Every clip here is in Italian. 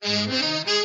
Música mm-hmm.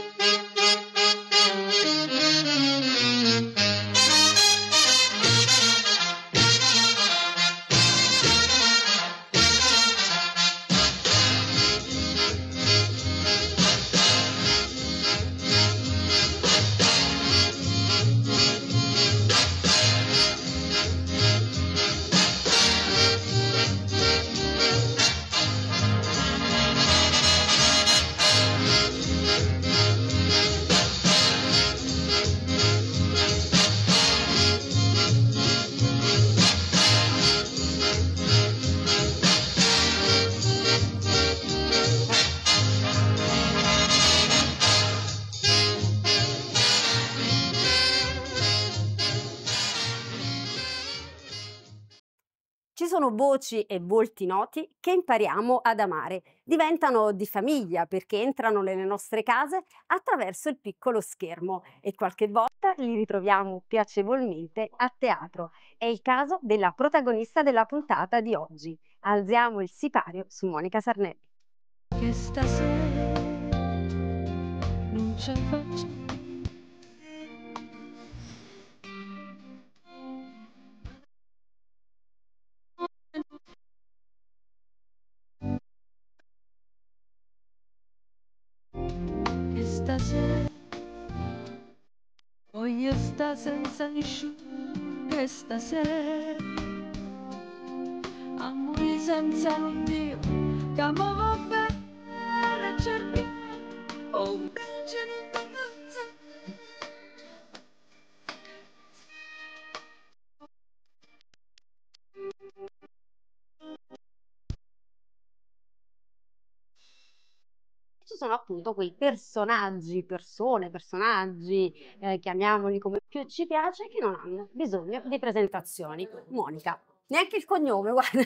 sono voci e volti noti che impariamo ad amare. Diventano di famiglia perché entrano nelle nostre case attraverso il piccolo schermo e qualche volta li ritroviamo piacevolmente a teatro. È il caso della protagonista della puntata di oggi. Alziamo il sipario su Monica Sarnelli. Che stasera non ce faccio senza asciughe stasera amore senza non dire che amore va bene cerchi un oh, cancello appunto quei personaggi, persone, personaggi, eh, chiamiamoli come più ci piace, che non hanno bisogno di presentazioni. Monica. Neanche il cognome, guarda.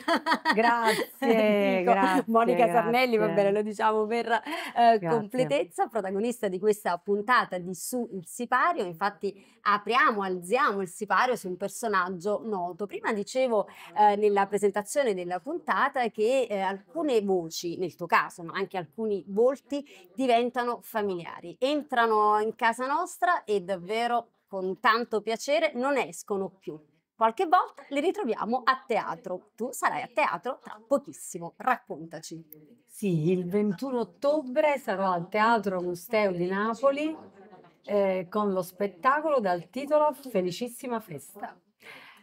Grazie, grazie Monica grazie. Sarnelli, va bene, lo diciamo per eh, completezza, protagonista di questa puntata di Su il Sipario. Infatti apriamo, alziamo il sipario su un personaggio noto. Prima dicevo eh, nella presentazione della puntata che eh, alcune voci, nel tuo caso, ma anche alcuni volti, diventano familiari. Entrano in casa nostra e davvero con tanto piacere non escono più. Qualche volta le ritroviamo a teatro. Tu sarai a teatro tra pochissimo. Raccontaci. Sì, il 21 ottobre sarò al Teatro Gusteo di Napoli eh, con lo spettacolo dal titolo Felicissima festa.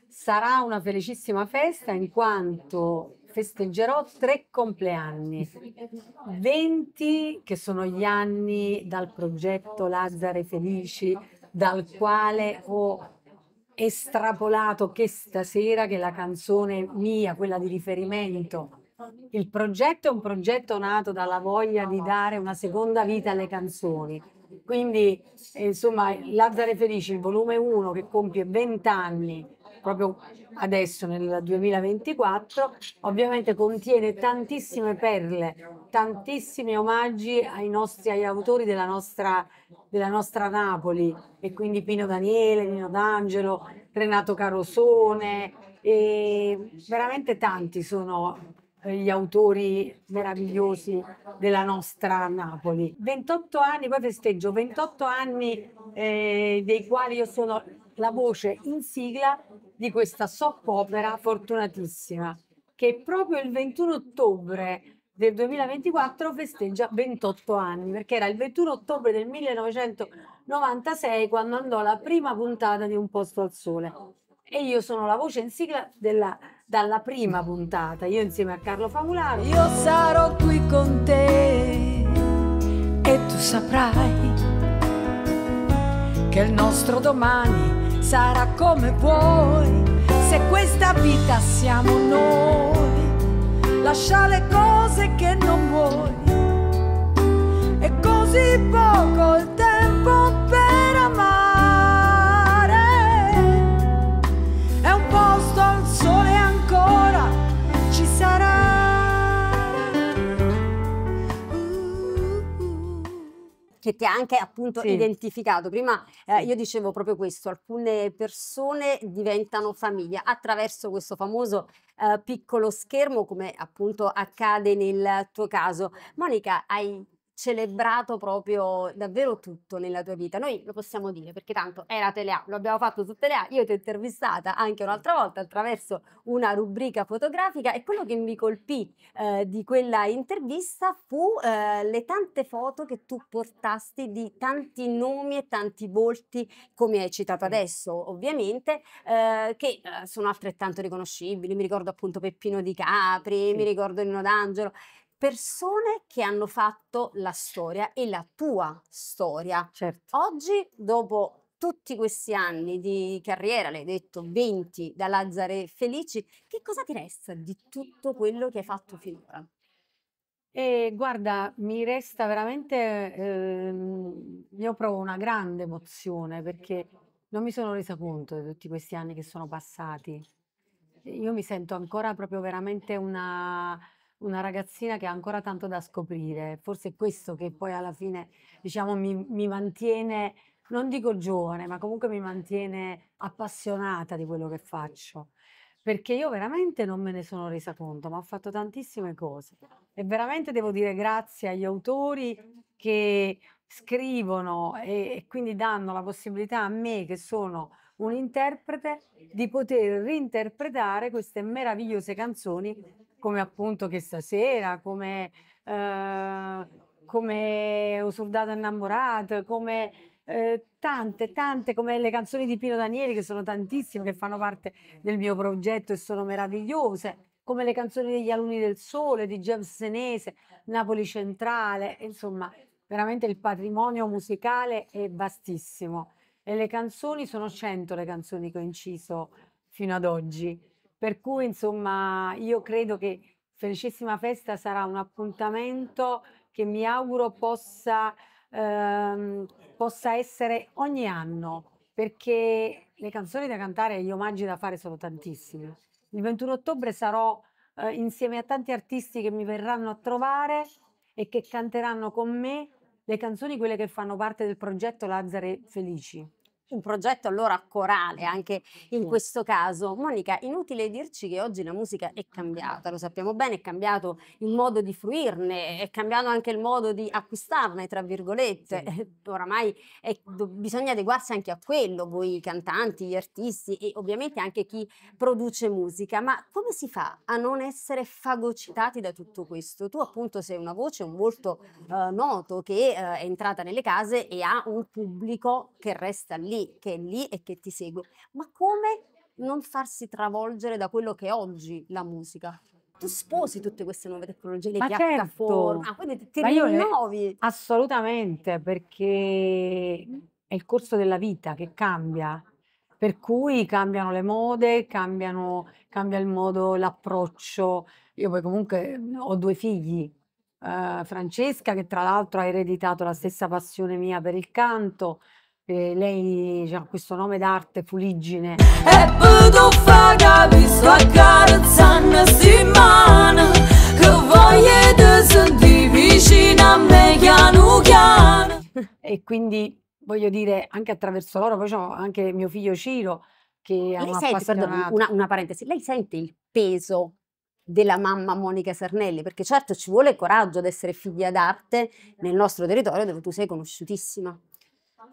Sarà una felicissima festa in quanto festeggerò tre compleanni. 20 che sono gli anni dal progetto Lazzare Felici, dal quale ho estrapolato che stasera che la canzone mia, quella di riferimento. Il progetto è un progetto nato dalla voglia di dare una seconda vita alle canzoni. Quindi, insomma, Lazzare Felici, il volume 1 che compie 20 anni proprio adesso nel 2024, ovviamente contiene tantissime perle, tantissimi omaggi ai nostri, agli autori della nostra, della nostra Napoli e quindi Pino Daniele, Nino D'Angelo, Renato Carosone e veramente tanti sono gli autori meravigliosi della nostra Napoli. 28 anni, poi festeggio 28 anni eh, dei quali io sono la voce in sigla di questa soap opera fortunatissima, che proprio il 21 ottobre del 2024 festeggia 28 anni, perché era il 21 ottobre del 1996 quando andò la prima puntata di Un posto al sole. E io sono la voce in sigla della, dalla prima puntata, io insieme a Carlo Famularo. Io sarò qui con te e tu saprai che il nostro domani sarà come vuoi, se questa vita siamo noi, lascia le cose che non vuoi, è così poco il tempo per... che ti ha anche appunto sì. identificato. Prima eh, io dicevo proprio questo, alcune persone diventano famiglia attraverso questo famoso eh, piccolo schermo come appunto accade nel tuo caso. Monica, hai celebrato proprio davvero tutto nella tua vita. Noi lo possiamo dire perché tanto era Telea, lo abbiamo fatto su Telea, io ti ho intervistata anche un'altra volta attraverso una rubrica fotografica e quello che mi colpì eh, di quella intervista fu eh, le tante foto che tu portasti di tanti nomi e tanti volti, come hai citato adesso ovviamente, eh, che eh, sono altrettanto riconoscibili. Mi ricordo appunto Peppino di Capri, mi ricordo Nino D'Angelo persone che hanno fatto la storia e la tua storia. Certo. Oggi, dopo tutti questi anni di carriera, l'hai detto 20 da Lazzare Felici, che cosa ti resta di tutto quello che hai fatto finora? E guarda, mi resta veramente, ehm, io provo una grande emozione perché non mi sono resa conto di tutti questi anni che sono passati. Io mi sento ancora proprio veramente una, una ragazzina che ha ancora tanto da scoprire. Forse è questo che poi alla fine, diciamo, mi, mi mantiene, non dico giovane, ma comunque mi mantiene appassionata di quello che faccio. Perché io veramente non me ne sono resa conto, ma ho fatto tantissime cose. E veramente devo dire grazie agli autori che scrivono e, e quindi danno la possibilità a me, che sono un interprete, di poter reinterpretare queste meravigliose canzoni come appunto che stasera, come, eh, come Usurdato Innamorato, come eh, tante, tante, come le canzoni di Pino Danieli, che sono tantissime, che fanno parte del mio progetto e sono meravigliose, come le canzoni degli Aluni del sole, di James Senese, Napoli Centrale, insomma, veramente il patrimonio musicale è vastissimo. E le canzoni, sono 100 le canzoni che ho inciso fino ad oggi per cui, insomma, io credo che Felicissima Festa sarà un appuntamento che mi auguro possa, ehm, possa essere ogni anno, perché le canzoni da cantare e gli omaggi da fare sono tantissimi. Il 21 ottobre sarò eh, insieme a tanti artisti che mi verranno a trovare e che canteranno con me le canzoni, quelle che fanno parte del progetto Lazzare Felici un progetto allora corale anche in questo caso. Monica, inutile dirci che oggi la musica è cambiata, lo sappiamo bene, è cambiato il modo di fruirne, è cambiato anche il modo di acquistarne, tra virgolette. Sì. Oramai è, do, bisogna adeguarsi anche a quello, voi cantanti, gli artisti e ovviamente anche chi produce musica, ma come si fa a non essere fagocitati da tutto questo? Tu appunto sei una voce, un volto eh, noto che eh, è entrata nelle case e ha un pubblico che resta lì lì, che è lì e che ti segue, ma come non farsi travolgere da quello che è oggi la musica? tu sposi tutte queste nuove tecnologie, le Ma certo. piattaforme, certo. quindi ti, rinnovi. Le... Assolutamente, perché è il corso della vita che cambia. Per cui cambiano le mode, cambiano, cambia il modo, l'approccio. Io poi comunque ho due figli, eh, Francesca che tra l'altro ha ereditato la stessa passione mia per il canto, eh, lei cioè, ha questo nome d'arte Fuligine. E tu fa capisco a carezzana settimana che voglio ti sentire vicina a me piano piano. E quindi voglio dire anche attraverso loro, poi c'ho anche mio figlio Ciro che lei sente, perdona, una, una parentesi, lei sente il peso della mamma Monica Sarnelli, perché certo ci vuole coraggio ad essere figlia d'arte nel nostro territorio dove tu sei conosciutissima.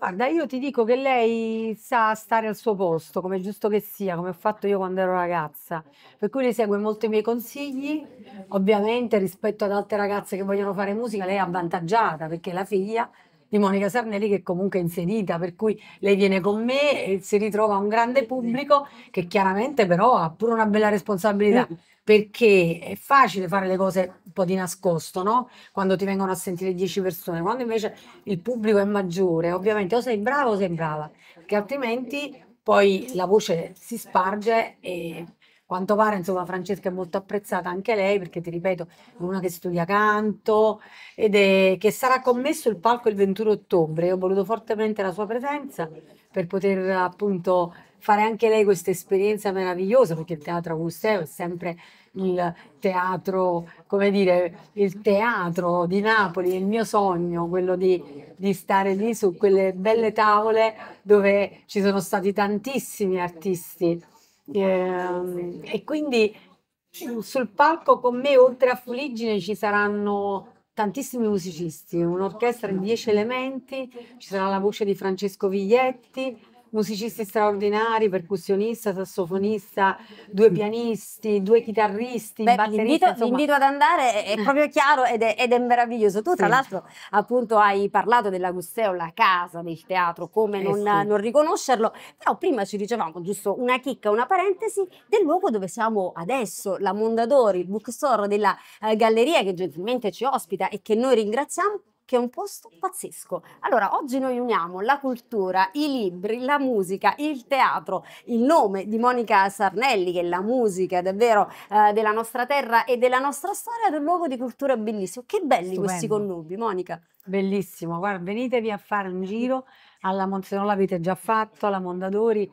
Guarda, io ti dico che lei sa stare al suo posto, come è giusto che sia, come ho fatto io quando ero ragazza, per cui lei segue molto i miei consigli, ovviamente rispetto ad altre ragazze che vogliono fare musica lei è avvantaggiata perché la figlia di Monica Sarnelli che comunque è inserita, per cui lei viene con me e si ritrova un grande pubblico che chiaramente però ha pure una bella responsabilità. Mm. Perché è facile fare le cose un po' di nascosto, no? Quando ti vengono a sentire 10 persone, quando invece il pubblico è maggiore, ovviamente o sei bravo o sei brava, perché altrimenti poi la voce si sparge e quanto pare, insomma, Francesca è molto apprezzata anche lei, perché ti ripeto, è una che studia canto ed è che sarà commesso il palco il 21 ottobre. Io ho voluto fortemente la sua presenza per poter appunto fare anche lei questa esperienza meravigliosa, perché il Teatro Augusteo è sempre il teatro, come dire, il teatro di Napoli, il mio sogno, quello di, di stare lì su quelle belle tavole dove ci sono stati tantissimi artisti eh, e quindi sul palco con me, oltre a Fuligine, ci saranno tantissimi musicisti, un'orchestra di dieci elementi, ci sarà la voce di Francesco Viglietti, musicisti straordinari, percussionista, sassofonista, due pianisti, due chitarristi, Beh, batterista. L'invito, l'invito ad andare è, eh. proprio chiaro ed è, ed è, meraviglioso. Tu, tra sì. l'altro, appunto, hai parlato dell'Agusteo, la casa del teatro, come eh, non, sì. non riconoscerlo. Però prima ci dicevamo, giusto una chicca, una parentesi, del luogo dove siamo adesso, la Mondadori, il bookstore della eh, galleria che gentilmente ci ospita e che noi ringraziamo che è un posto pazzesco. Allora, oggi noi uniamo la cultura, i libri, la musica, il teatro, il nome di Monica Sarnelli, che è la musica davvero eh, della nostra terra e della nostra storia, ad un luogo di cultura bellissimo. Che belli Stupendo. questi connubi, Monica. Bellissimo, guarda, venitevi a fare un giro alla Mon- se non l'avete già fatto, alla Mondadori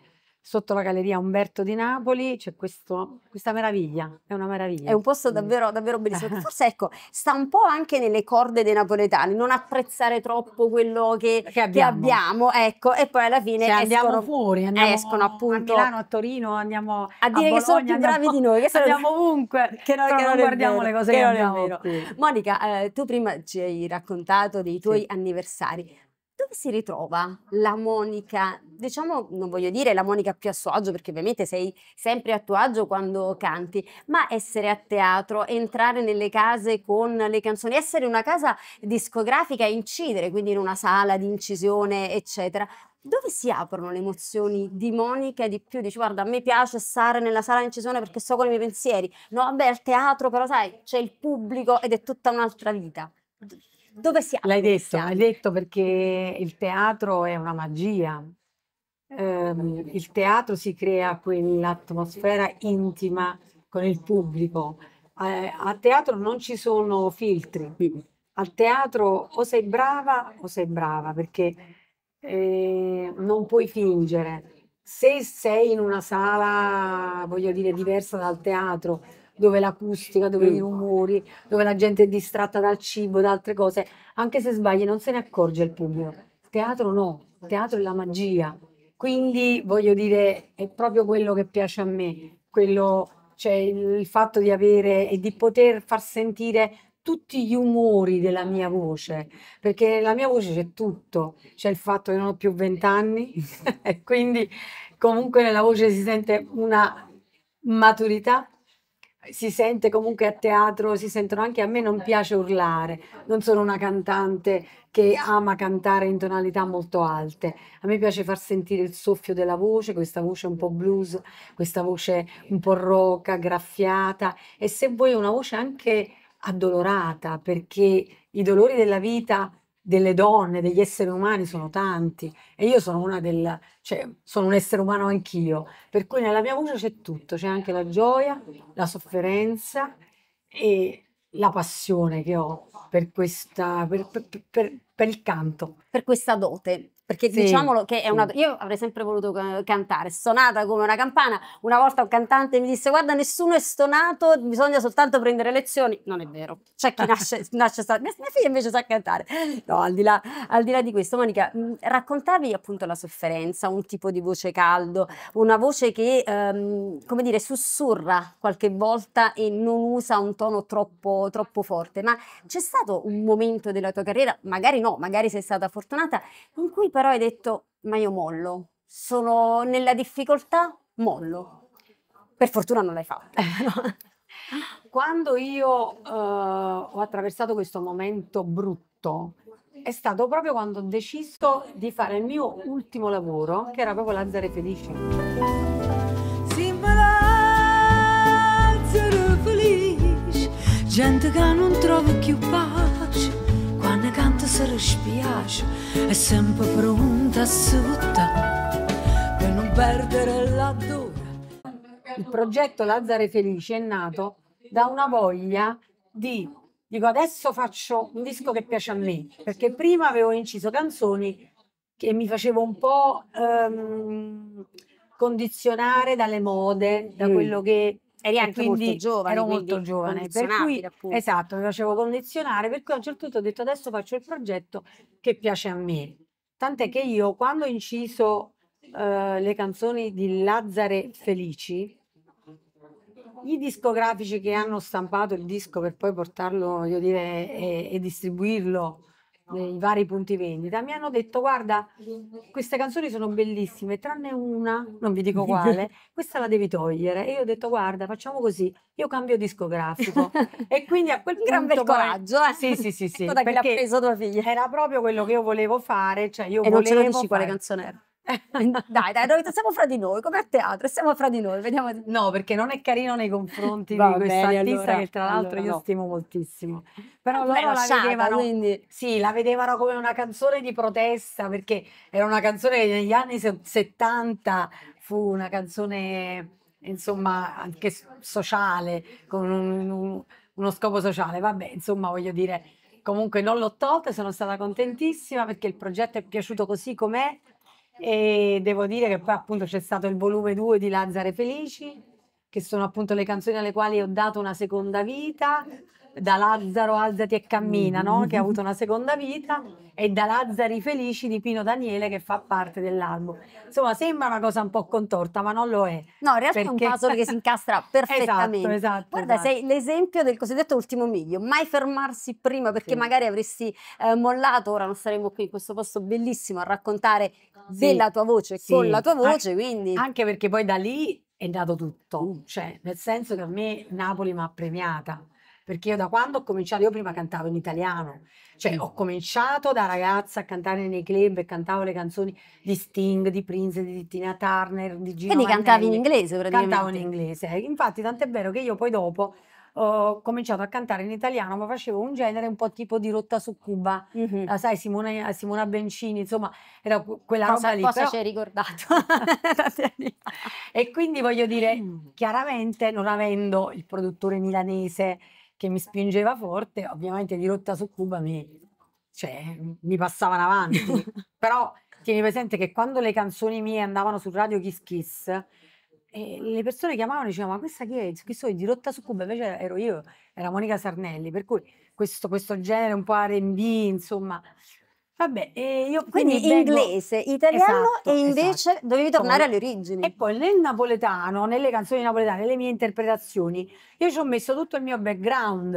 sotto la galleria Umberto di Napoli c'è questo, questa meraviglia, è una meraviglia. È un posto davvero, davvero bellissimo, forse ecco, sta un po' anche nelle corde dei napoletani, non apprezzare troppo quello che, che, abbiamo. che abbiamo. ecco, e poi alla fine cioè, escono, fuori, andiamo escono appunto a Milano, a Torino, andiamo a, dire Bologna, che sono più bravi di noi, che andiamo ovunque, che, no, che non, non guardiamo vero, le cose che, che abbiamo. Monica, eh, tu prima ci hai raccontato dei tuoi sì. anniversari, dove si ritrova la Monica? Diciamo, non voglio dire la Monica più a suo agio, perché ovviamente sei sempre a tuo agio quando canti, ma essere a teatro, entrare nelle case con le canzoni, essere una casa discografica e incidere, quindi in una sala di incisione, eccetera. Dove si aprono le emozioni di Monica di più? Dici, guarda, a me piace stare nella sala di incisione perché so con i miei pensieri. No, vabbè, al teatro, però sai, c'è il pubblico ed è tutta un'altra vita. Dove siamo? L'hai detto, siamo? detto perché il teatro è una magia. Um, il teatro si crea quell'atmosfera intima con il pubblico. Eh, al teatro non ci sono filtri. Al teatro o sei brava o sei brava perché eh, non puoi fingere. Se sei in una sala, voglio dire, diversa dal teatro, dove l'acustica, dove i rumori, dove la gente è distratta dal cibo, da altre cose, anche se sbagli non se ne accorge il pubblico. teatro no, teatro è la magia. Quindi voglio dire, è proprio quello che piace a me, quello, cioè il, fatto di avere e di poter far sentire tutti gli umori della mia voce, perché la mia voce c'è tutto, c'è il fatto che non ho più vent'anni e quindi comunque nella voce si sente una maturità si sente comunque a teatro, si sentono anche a me non piace urlare, non sono una cantante che ama cantare in tonalità molto alte, a me piace far sentire il soffio della voce, questa voce un po' blues, questa voce un po' roca, graffiata e se vuoi una voce anche addolorata perché i dolori della vita delle donne, degli esseri umani sono tanti e io sono una del, cioè, sono un essere umano anch'io, per cui nella mia voce c'è tutto, c'è anche la gioia, la sofferenza e la passione che ho per, questa, per, per, per, per il canto. Per questa dote. Perché sì, diciamolo che è una. Io avrei sempre voluto cantare, stonata come una campana. Una volta un cantante mi disse: Guarda, nessuno è stonato, bisogna soltanto prendere lezioni. Non è vero. C'è chi nasce, nasce sta, Mia, figlia invece sa cantare. No, al di là, al di, là di questo, Monica, raccontavi appunto la sofferenza, un tipo di voce caldo, una voce che, ehm, come dire, sussurra qualche volta e non usa un tono troppo, troppo forte. Ma c'è stato un momento della tua carriera, magari no, magari sei stata fortunata, in cui però hai detto, ma io mollo, sono nella difficoltà, mollo. Per fortuna non l'hai fatto. Eh, quando io eh, ho attraversato questo momento brutto, è stato proprio quando ho deciso di fare il mio ultimo lavoro, che era proprio Lazzare Felice. gente che non trovo più pace essere spiace è sempre pronta asciutta per non perdere la dura. Il progetto Lazzare Felice è nato da una voglia di dico adesso faccio un disco che piace a me perché prima avevo inciso canzoni che mi facevo un po' ehm, condizionare dalle mode, da mm. quello che Eri anche molto giovane. Ero molto giovane. Per cui, esatto, mi facevo condizionare, per cui a un certo punto ho detto adesso faccio il progetto che piace a me. Tant'è che io quando ho inciso eh, le canzoni di Lazzare Felici, i discografici che hanno stampato il disco per poi portarlo dire, e, e distribuirlo nei vari punti vendita, mi hanno detto guarda, queste canzoni sono bellissime, tranne una, non vi dico quale, questa la devi togliere. E io ho detto guarda, facciamo così, io cambio discografico. e quindi a quel punto... Gran bel coraggio, eh? Sì, sì, sì, sì. Ecco da che l'ha preso tua figlia. Era proprio quello che io volevo fare, cioè io e volevo... non ce lo dici fare. quale canzone era. dai, dai, noi siamo fra di noi, come a teatro, siamo fra di noi. Vediamo... No, perché non è carino nei confronti Va di questa artista allora, che tra l'altro allora, io no. stimo moltissimo. Però loro la vedevano, quindi... sì, la vedevano come una canzone di protesta, perché era una canzone che negli anni 70 fu una canzone, insomma, anche sociale, con un, un, uno scopo sociale. Vabbè, insomma, voglio dire... Comunque non l'ho tolta, sono stata contentissima perché il progetto è piaciuto così com'è e devo dire che poi appunto c'è stato il volume 2 di Lazzare Felici che sono appunto le canzoni alle quali ho dato una seconda vita da Lazzaro alzati e cammina, no? che ha avuto una seconda vita, e da Lazzari felici di Pino Daniele che fa parte dell'album. Insomma, sembra una cosa un po' contorta, ma non lo è. No, in realtà perché... è un puzzle che si incastra esatto, perfettamente. Esatto, esatto, Guarda, esatto. sei l'esempio del cosiddetto ultimo miglio, mai fermarsi prima perché sì. magari avresti eh, mollato, ora non saremmo qui in questo posto bellissimo a raccontare sì. della tua voce, sì. con la tua voce, anche, quindi... Anche perché poi da lì è nato tutto, mm. cioè nel senso che a me Napoli mi ha premiata perché io da quando ho cominciato, io prima cantavo in italiano, cioè mm. ho cominciato da ragazza a cantare nei club e cantavo le canzoni di Sting, di Prince, di Tina Turner, di Gino Quindi Vanelli. cantavi in inglese praticamente? Cantavo in inglese, eh, infatti tant'è vero che io poi dopo ho cominciato a cantare in italiano, ma facevo un genere un po' tipo di rotta su Cuba, mm-hmm. la eh, sai, Simona, eh, Simona, Bencini, insomma, era quella cosa, roba lì. Cosa però... ci hai ricordato? e quindi voglio dire, mm. chiaramente non avendo il produttore milanese che mi spingeva forte, ovviamente di lotta su Cuba mi, cioè, mi passavano avanti. Però tieni presente che quando le canzoni mie andavano su Radio Kiss Kiss, e eh, le persone chiamavano e dicevano ma questa chi è? Chi sono? Di Rotta su Cuba invece ero io, era Monica Sarnelli per cui questo, questo genere un po' R&B insomma Vabbè, eh, io quindi, quindi inglese, vengo... italiano esatto, e esatto. invece esatto. dovevi tornare alle origini. E poi nel napoletano, nelle canzoni napoletane, nelle mie interpretazioni, io ci ho messo tutto il mio background.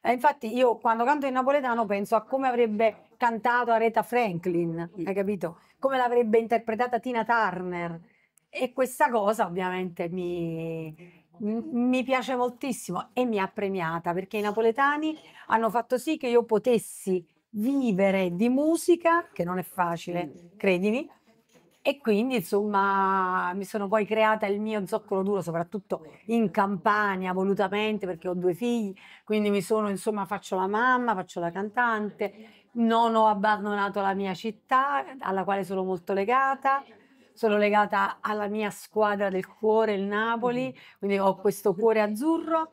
Eh, infatti io quando canto in napoletano penso a come avrebbe cantato Aretha Franklin, mm. hai capito? Come l'avrebbe interpretata Tina Turner. E questa cosa ovviamente mi, mi piace moltissimo e mi ha premiata perché i napoletani hanno fatto sì che io potessi vivere di musica, che non è facile, mm. credimi, e quindi insomma mi sono poi creata il mio zoccolo duro, soprattutto in Campania volutamente perché ho due figli, quindi mi sono insomma faccio la mamma, faccio la cantante, non ho abbandonato la mia città alla quale sono molto legata. Sono legata alla mia squadra del cuore, il Napoli, mm. quindi ho questo cuore azzurro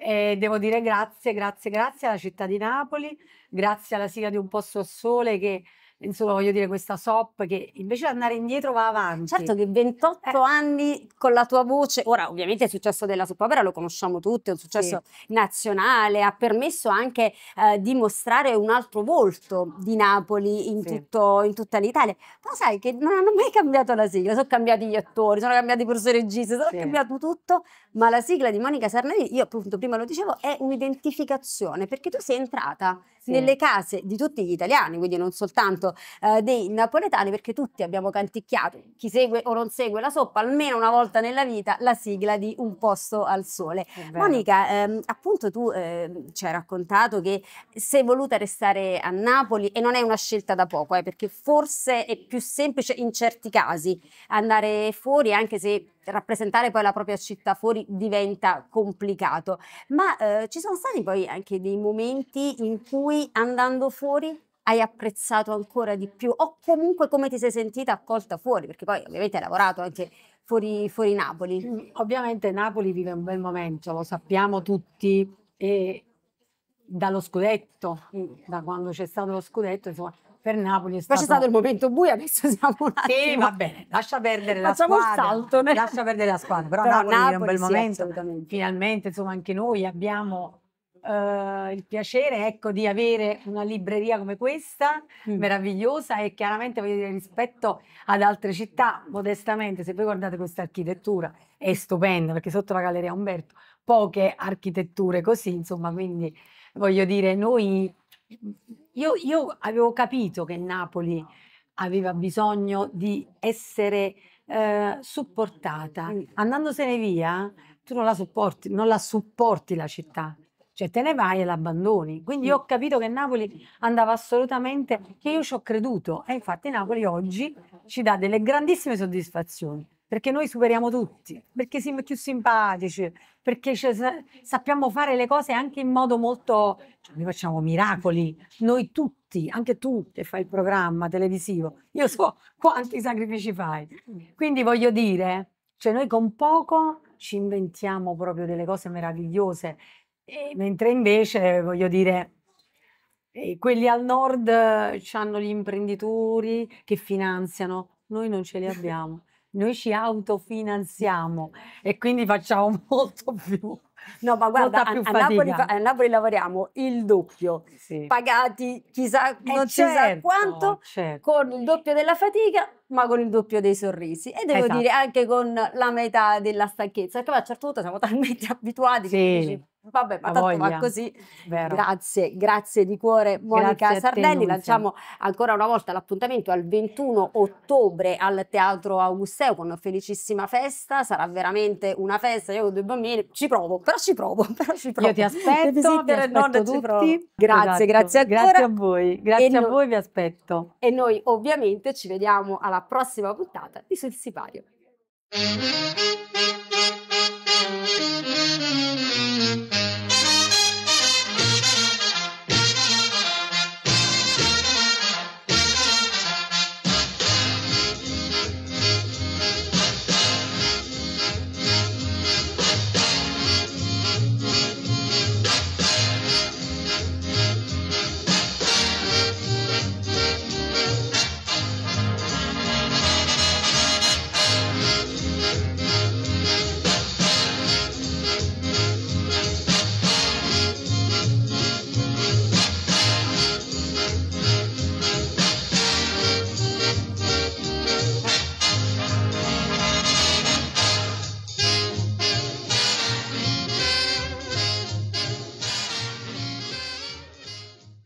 e devo dire grazie, grazie, grazie alla città di Napoli, grazie alla sigla di Un Posto al Sole che insomma voglio dire questa SOP che invece di andare indietro va avanti. Certo che 28 eh. anni con la tua voce, ora ovviamente il successo della soap opera lo conosciamo tutti, è un successo sì. nazionale, ha permesso anche eh, di mostrare un altro volto di Napoli in, sì. tutto, in tutta l'Italia, ma sai che non hanno mai cambiato la sigla, sono cambiati gli attori, sono cambiati i i registi, sono sì. cambiato tutto, ma la sigla di Monica Sarnelli, io appunto prima lo dicevo, è un'identificazione perché tu sei entrata sì. nelle case di tutti gli italiani, quindi non soltanto eh, dei napoletani, perché tutti abbiamo canticchiato, chi segue o non segue la soppa, almeno una volta nella vita, la sigla di Un posto al sole. Monica, ehm, appunto tu eh, ci hai raccontato che sei voluta restare a Napoli e non è una scelta da poco, eh, perché forse è più semplice in certi casi andare fuori, anche se rappresentare poi la propria città fuori diventa complicato. Ma eh, ci sono stati poi anche dei momenti in cui andando fuori hai apprezzato ancora di più o comunque come ti sei sentita accolta fuori, perché poi ovviamente hai lavorato anche fuori, fuori Napoli. Mm, ovviamente Napoli vive un bel momento, lo sappiamo tutti, e dallo scudetto, mm. da quando c'è stato lo scudetto, insomma, per Napoli è stato... Poi c'è stato il momento buio, adesso siamo un attimo... Sì, va bene, lascia perdere la Facciamo squadra. Facciamo un salto. Nel... Lascia perdere la squadra, però, però Napoli, Napoli è un bel momento. Finalmente, insomma, anche noi abbiamo Uh, il piacere ecco, di avere una libreria come questa, mm. meravigliosa e chiaramente voglio dire, rispetto ad altre città, modestamente, se voi guardate questa architettura è stupenda perché sotto la Galleria Umberto poche architetture così, insomma, quindi voglio dire, noi io, io avevo capito che Napoli aveva bisogno di essere eh, supportata. Andandosene via, tu non la supporti, non la supporti la città. Cioè te ne vai e l'abbandoni. Quindi io ho capito che Napoli andava assolutamente, che io ci ho creduto. E infatti Napoli oggi ci dà delle grandissime soddisfazioni perché noi superiamo tutti, perché siamo più simpatici, perché sappiamo fare le cose anche in modo molto... Cioè, noi facciamo miracoli, noi tutti, anche tu che fai il programma televisivo, io so quanti sacrifici fai. Quindi voglio dire, cioè noi con poco ci inventiamo proprio delle cose meravigliose, mentre invece, voglio dire, quelli al nord eh, hanno gli imprenditori che finanziano, noi non ce li abbiamo noi ci autofinanziamo e quindi facciamo molto più. No, ma guarda, a, a, Napoli, a, Napoli, lavoriamo il doppio, sì. pagati chissà, eh, non eh, certo, quanto, certo. con il doppio della fatica, ma con il doppio dei sorrisi. E devo esatto. dire anche con la metà della stanchezza, perché a un certo punto siamo talmente abituati sì. che dici, Vabbè, ma tanto va così. Vero. Grazie, grazie di cuore Monica grazie Sardelli. Te, Lanciamo ancora una volta l'appuntamento al 21 ottobre al Teatro Augusteo con una felicissima festa. Sarà veramente una festa. Io con due bambini, ci provo, però ci provo, però ci provo. Io ti aspetto, ti aspetto tutti. Grazie, esatto. grazie ancora. Grazie a voi, grazie e a voi vi aspetto. E noi ovviamente ci vediamo alla prossima puntata di Sul Sipario. Thank you.